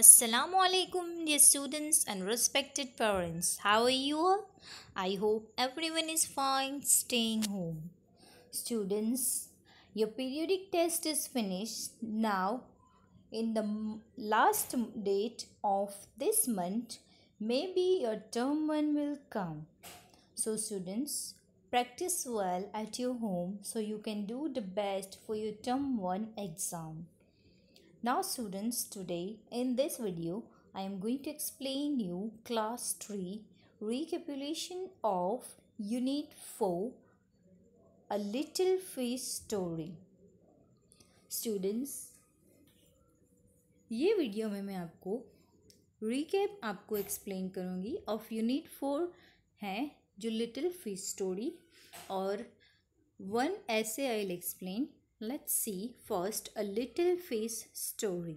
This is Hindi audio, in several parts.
Assalamu alaikum dear students and respected parents. How are you all? I hope everyone is fine staying home. Students, your periodic test is finished now in the last date of this month maybe your term one will come. So students, practice well at your home so you can do the best for your term one exam. Now students today in this video I am going to explain you class 3 recapitulation of unit 4 a little fish story. Students ye video mein main aapko recap aapko explain karungi of unit 4 hai jo little fish story aur one ऐसे I will explain Let's see first a little face story.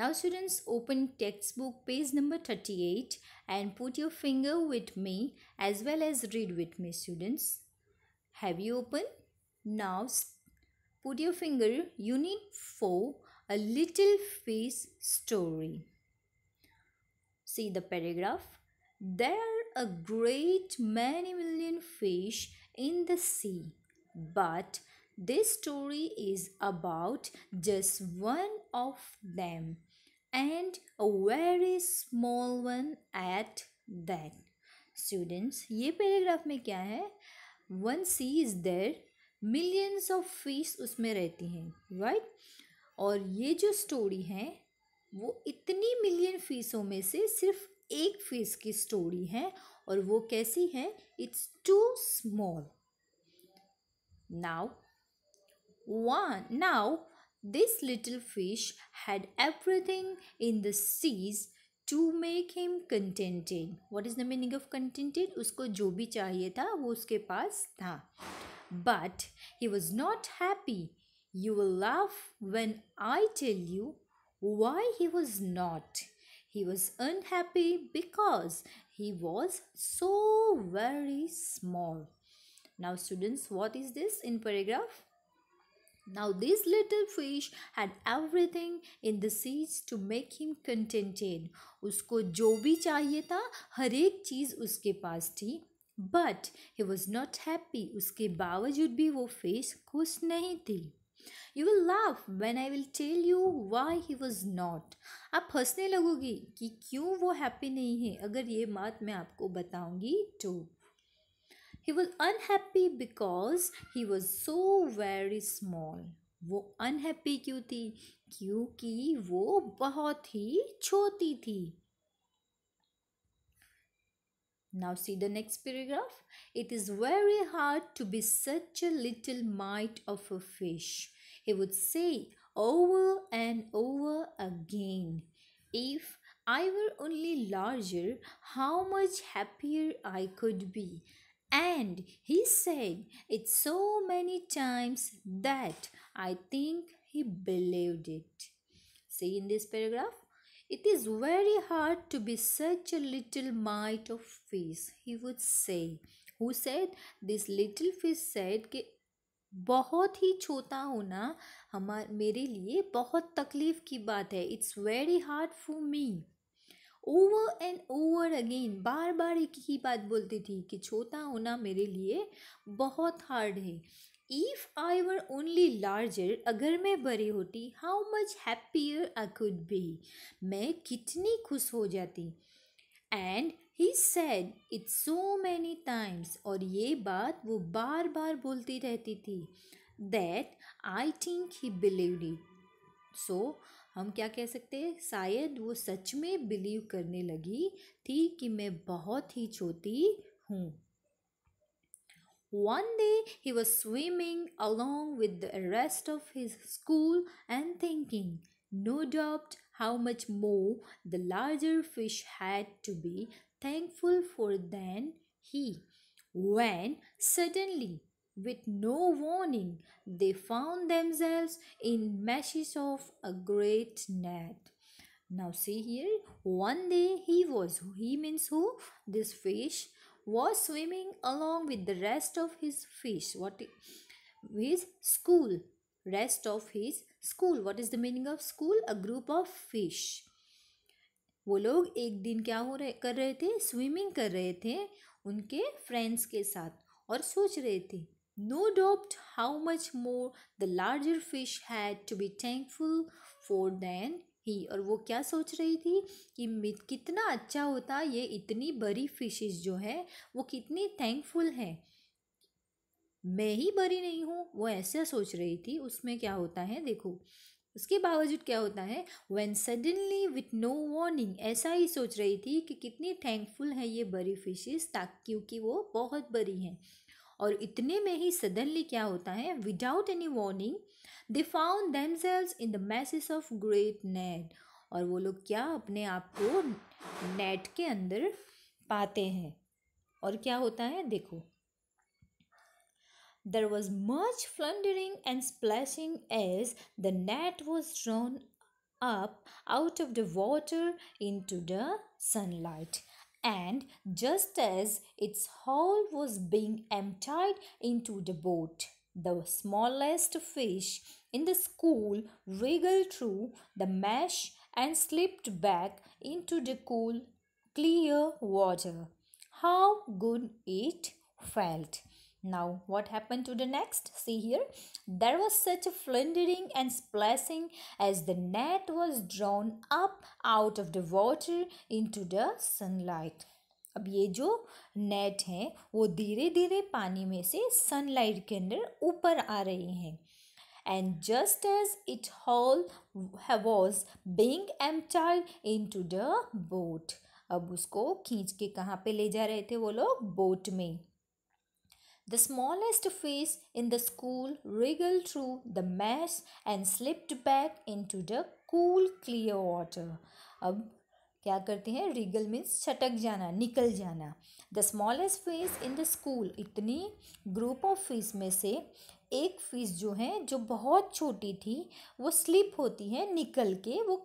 Now students open textbook page number 38 and put your finger with me as well as read with me students. Have you opened? Now put your finger unit 4 a little face story. See the paragraph. There are a great many million fish in the sea. But this story is about just one of them and a very small one at that. Students, ye paragraph mein kya hai one sea is there millions of fish usme rehti hain right? और ये जो स्टोरी है वो इतनी मिलियन फीसों में से सिर्फ एक फीस की स्टोरी है और वो कैसी है it's too small now one now this little fish had everything in the seas to make him contented what is the meaning of contented उसको जो भी चाहिए था वो उसके पास था but he was not happy you will love when I tell you why he was not he was unhappy because he was so very small now students what is this in paragraph now this little fish had everything in the seas to make him contented usko jo bhi chahiye tha har ek cheez uske paas thi but he was not happy uske bawajood bhi wo fish khush nahi thi you will love when I will tell you why he was not आप हंसने लगोगी कि क्यों वो हैप्पी नहीं है अगर ये बात मैं आपको बताऊंगी तो he will unhappy because he was so very small वो अनहैप्पी क्यों थी क्योंकि वो बहुत ही छोटी थी Now see the next paragraph. It is very hard to be such a little mite of a fish. He would say over and over again. If I were only larger, how much happier I could be. And he said it so many times that I think he believed it. See in this paragraph, It is very hard to be such a little mite of fish, he would say. Who said? This little fish said ke बहुत ही छोटा होना हमार मेरे लिए बहुत तकलीफ़ की बात है it's very hard for me over and over again बार बार एक ही बात बोलती थी कि छोटा होना मेरे लिए बहुत हार्ड है If I were only larger, अगर मैं बड़ी होती how much happier I could be, मैं कितनी खुश हो जाती And he said it so many times, और ये बात वो बार बार बोलती रहती थी That I think he believed it. So, हम क्या कह सकते हैं शायद वो सच में बिलीव करने लगी थी कि मैं बहुत ही छोटी हूँ One day he was swimming along with the rest of his school and thinking, no doubt, how much more the larger fish had to be thankful for than he. When suddenly, with no warning, they found themselves in meshes of a great net. Now see here, one day he was, he means who? This fish was swimming along with the rest of his fish. What his school? Rest of his school. What is the meaning of school? A group of fish. वो लोग एक दिन क्या हो रहे कर रहे थे स्विमिंग कर रहे थे उनके फ्रेंड्स के साथ और सोच रहे थे no doubt how much more the larger fish had to be thankful for then he और वो क्या सोच रही थी कि कितना अच्छा होता ये इतनी बड़ी फिशेस जो है वो कितनी थैंकफुल हैं मैं ही बड़ी नहीं हूँ वो ऐसा सोच रही थी उसमें क्या होता है देखो उसके बावजूद क्या होता है when suddenly with no warning ऐसा ही सोच रही थी कि कितनी थैंकफुल है ये बड़ी फिशेस ताकि क्योंकि वो बहुत बड़ी हैं और इतने में ही सडनली क्या होता है without any warning they found themselves in the meshes of great net और वो लोग क्या अपने आप को नेट के अंदर पाते हैं और क्या होता है देखो there was much floundering and splashing as the net was drawn up out of the water into the sunlight and just as its hull was being emptied into the boat, the smallest fish in the school wriggled through the mesh and slipped back into the cool, clear water. How good it felt! Now, what happened to the next? See here, there was such a flindering and splashing as the net was drawn up out of the water into the sunlight. अब ये जो नेट है वो धीरे धीरे पानी में से सनलाइट के अंदर ऊपर आ रही हैं and just as it all was being into the boat अब उसको खींच के कहाँ पे ले जा रहे थे वो लोग बोट में The smallest face in the school wriggled through the mess and slipped back into the cool clear water. अब क्या करते हैं रिगल मीन्स छटक जाना निकल जाना the smallest fish in the school इतनी ग्रुप ऑफ फीस में से एक फीस जो है जो बहुत छोटी थी वो स्लिप होती है निकल के वो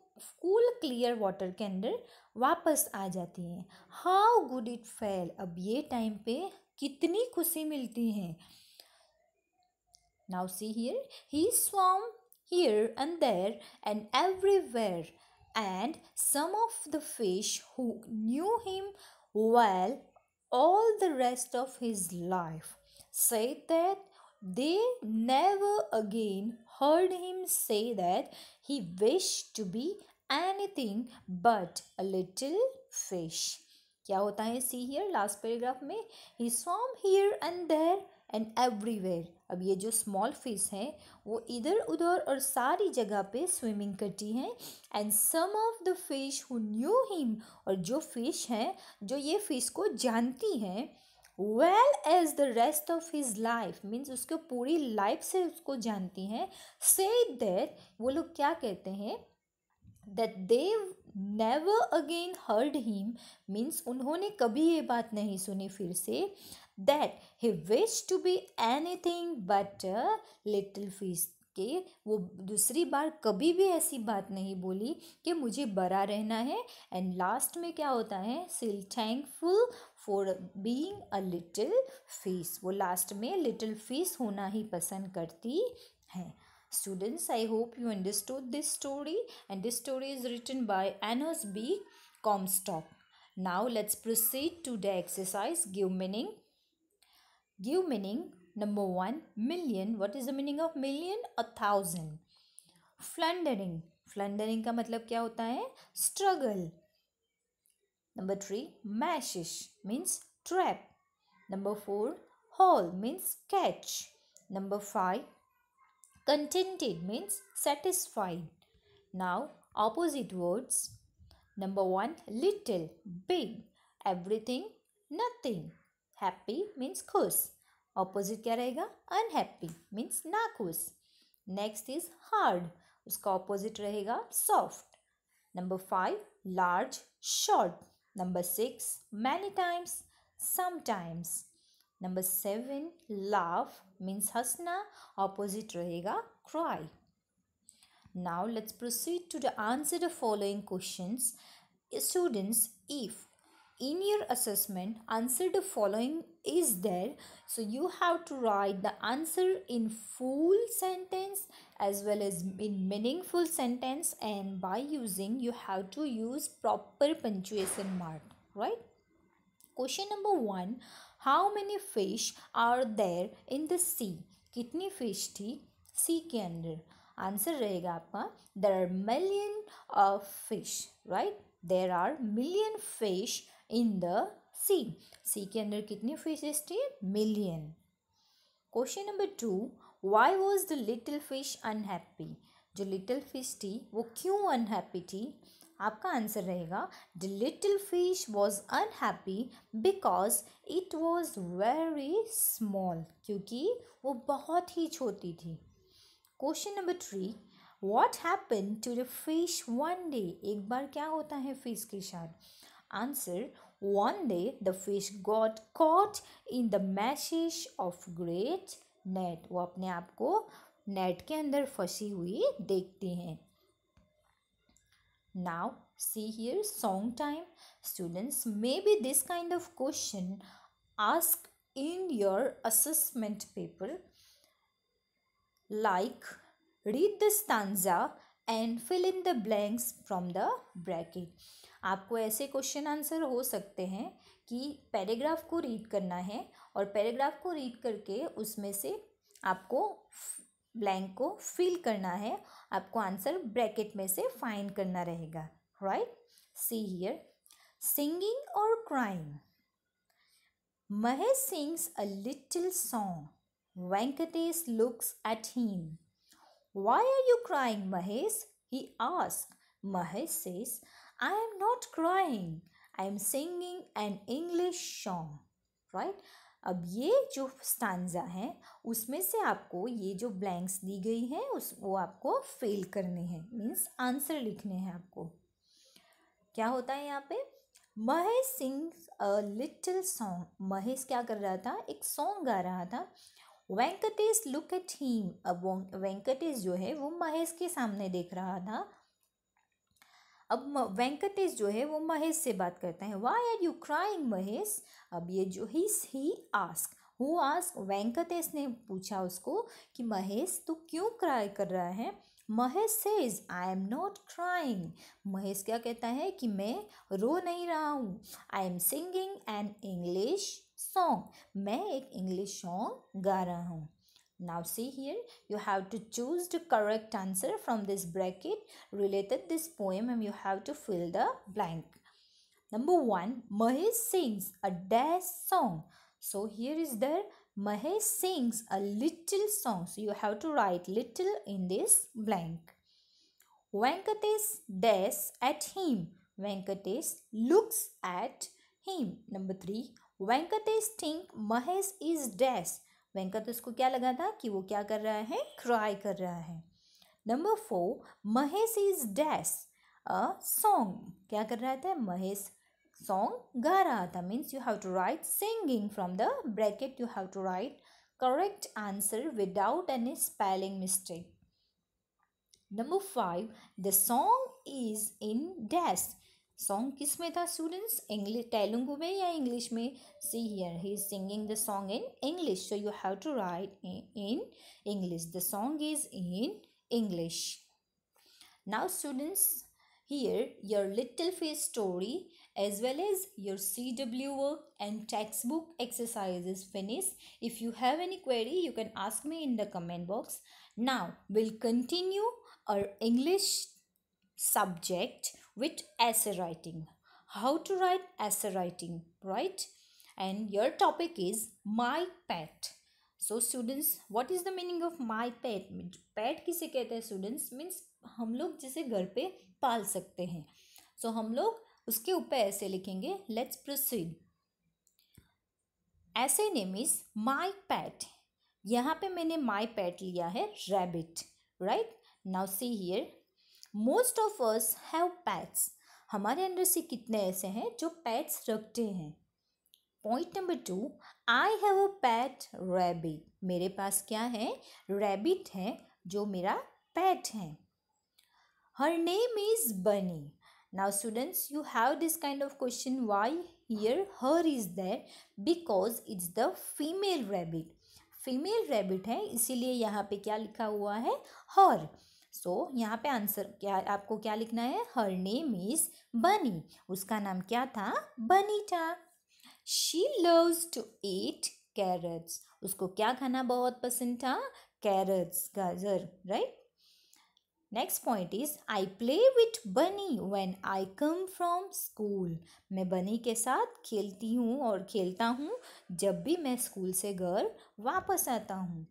कूल क्लियर वाटर के अंदर वापस आ जाती है हाउ गुड इट फेल अब ये टाइम पे कितनी खुशी मिलती है नाउ सी हियर ही स्वाम here and there and everywhere and some of the fish who knew him well all the rest of his life said that they never again heard him say that he wished to be anything but a little fish क्या होता है सी हियर लास्ट पैराग्राफ में ही swam here and there and everywhere अब ये जो स्मॉल फिश हैं वो इधर उधर और सारी जगह पे स्विमिंग करती हैं and some of the fish who knew him और जो फिश हैं जो ये फिश को जानती हैं well as the rest of his life means उसके पूरी लाइफ से उसको जानती हैं से देर वो लोग क्या कहते हैं that they never again heard him means उन्होंने कभी ये बात नहीं सुनी फिर से that he wish to be anything but little fish के वो दूसरी बार कभी भी ऐसी बात नहीं बोली कि मुझे बड़ा रहना है एंड लास्ट में क्या होता है still thankful for being a little fish वो लास्ट में लिटिल फीस होना ही पसंद करती हैं Students, I hope you understood this story and this story is written by Anos B. Comstock. Now let's proceed to the exercise give meaning. Give meaning number 1 million what is the meaning of million a thousand Floundering. Floundering का मतलब क्या होता है Struggle. Number three, meshes means trap. Number four, haul means catch. Number five. Contented means satisfied. Now, opposite words. Number one, little, big, everything, nothing. Happy means खुश. Opposite क्या रहेगा Unhappy means ना खुश. Next is hard. उसका opposite रहेगा soft. Number five, large, short. Number six many times, sometimes. Number seven laugh means हंसना ऑपोजिट रहेगा let's proceed to the answer the following questions, students. If in your assessment answer the following is there so you have to write the answer in full sentence as well as in meaningful sentence and by using you have to use proper punctuation mark right question number 1 how many fish are there in the sea कितनी फिश थी सी के अंदर आंसर रहेगा आपका there are million of fish right there are million fish in the sea sea के अंदर कितनी फिशेस थी million question number two why was the little fish unhappy जो लिटिल फिश थी वो क्यों अनहैप्पी थी आपका आंसर रहेगा the little fish was unhappy because it was very small क्योंकि वो बहुत ही छोटी थी question number three what happen to the fish one day एक बार क्या होता है फिश के साथ answer one day the fish got caught in the meshes of great net वो अपने आप को नेट के अंदर फंसी हुई देखती हैं Now see here song time. Students maybe this kind of question ask in your assessment paper like read the stanza and fill in the blanks from the bracket आपको ऐसे क्वेश्चन आंसर हो सकते हैं कि पैराग्राफ को रीड करना है और पैराग्राफ को रीड करके उसमें से आपको ब्लैंक को फिल करना है आपको आंसर ब्रैकेट में से फाइन करना रहेगा राइट सी हियर सिंगिंग और crying Mahesh sings a little song Venkatesh looks at him why are you crying Mahesh he ask Mahesh says I am not crying I am singing an English song right अब ये जो स्टांजा है उसमें से आपको ये जो ब्लैंक्स दी गई हैं उस वो आपको फिल करने हैं मीन्स आंसर लिखने हैं आपको क्या होता है यहाँ पे Mahesh sing a little song Mahesh क्या कर रहा था एक सॉन्ग गा रहा था वेंकटेश लुक एट हीम अब वेंकटेश जो है वो महेश के सामने देख रहा था अब वेंकटेश जो है वो महेश से बात करता है why are you crying Mahesh अब ये जो he he ask who ask Venkatesh ने पूछा उसको कि महेश तू क्यों क्राई कर रहा है Mahesh says I am not crying Mahesh क्या कहता है कि मैं रो नहीं रहा हूँ I am singing an English song मैं एक इंग्लिश सॉन्ग गा रहा हूँ Now see here, you have to choose the correct answer from this bracket related this poem and you have to fill the blank. Number 1, Mahesh sings a dash song. So here is there, Mahesh sings a little song. So you have to write little in this blank. Venkatesh dash at him. Venkatesh looks at him. Number 3, Venkatesh thinks Mahesh is dash. Venkat उसको तो क्या लगा था कि वो क्या कर रहा है क्राई कर रहा है number four Mahesh is dash a song क्या कर रहा था महेश सॉन्ग गा रहा था means you have to write singing from the bracket you have to write correct answer without any spelling mistake number five the song is in dash song किस में था स्टूडेंट्स इंग्लिश तेलुगु में या इंग्लिश में see here he is singing the song in English so you have to write in English the song is in English now students here your little face story as well as your CW and textbook exercises finish If you have any query, you can ask me in the comment box. Now, we'll continue our English subject with essay writing how to write essay writing right and your topic is my pet so students what is the meaning of my pet pet kise kehte hain students means hum log jise ghar pe पाल sakte hain so, hum log uske upar ऐसे likhenge let's proceed essay name is my pet यहाँ पे मैंने माई पैट लिया है rabbit right now see here most of us have pets हमारे अंदर से कितने ऐसे हैं जो पैट्स रखते हैं point number two I have a pet rabbit मेरे पास क्या है रैबिट है जो मेरा पैट है her name is Bunny now students you have this kind of question why here her is there because it's the female rabbit female rabbit है इसीलिए यहाँ पे क्या लिखा हुआ है हर सो so, यहाँ पे आंसर क्या आपको क्या लिखना है हर नेम इज़ बनी उसका नाम क्या था बनी था she loves to eat carrots उसको क्या खाना बहुत पसंद था कैरट्स गाजर right next point is I play with Bunny when I come from school मैं बनी के साथ खेलती हूँ और खेलता हूँ जब भी मैं स्कूल से घर वापस आता हूँ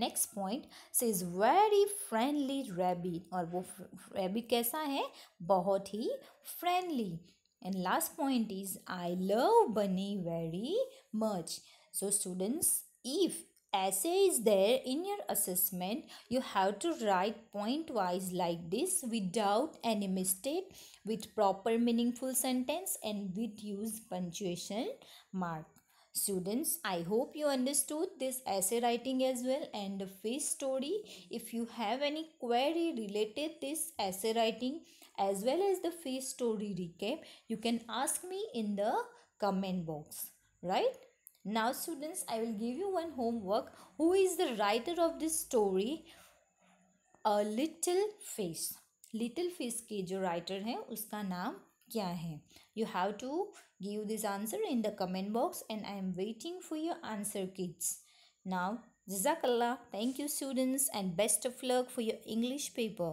next point she is very friendly rabbit और वो रेबी कैसा है बहुत ही friendly and last point is I love Bunny very much so students if ऐसे is there in your assessment you have to write point wise like this without any mistake with proper meaningful sentence and with use punctuation mark Students, I hope you understood this essay writing as well and the face story. If you have any query related this essay writing as well as the face story recap, you can ask me in the comment box, right? Now students, I will give you one homework. Who is the writer of this story? A little face, little face के जो writer हैं उसका नाम you have to give this answer in the comment box and I am waiting for your answer kids. Now, Jazakallah. Thank you students and best of luck for your English paper.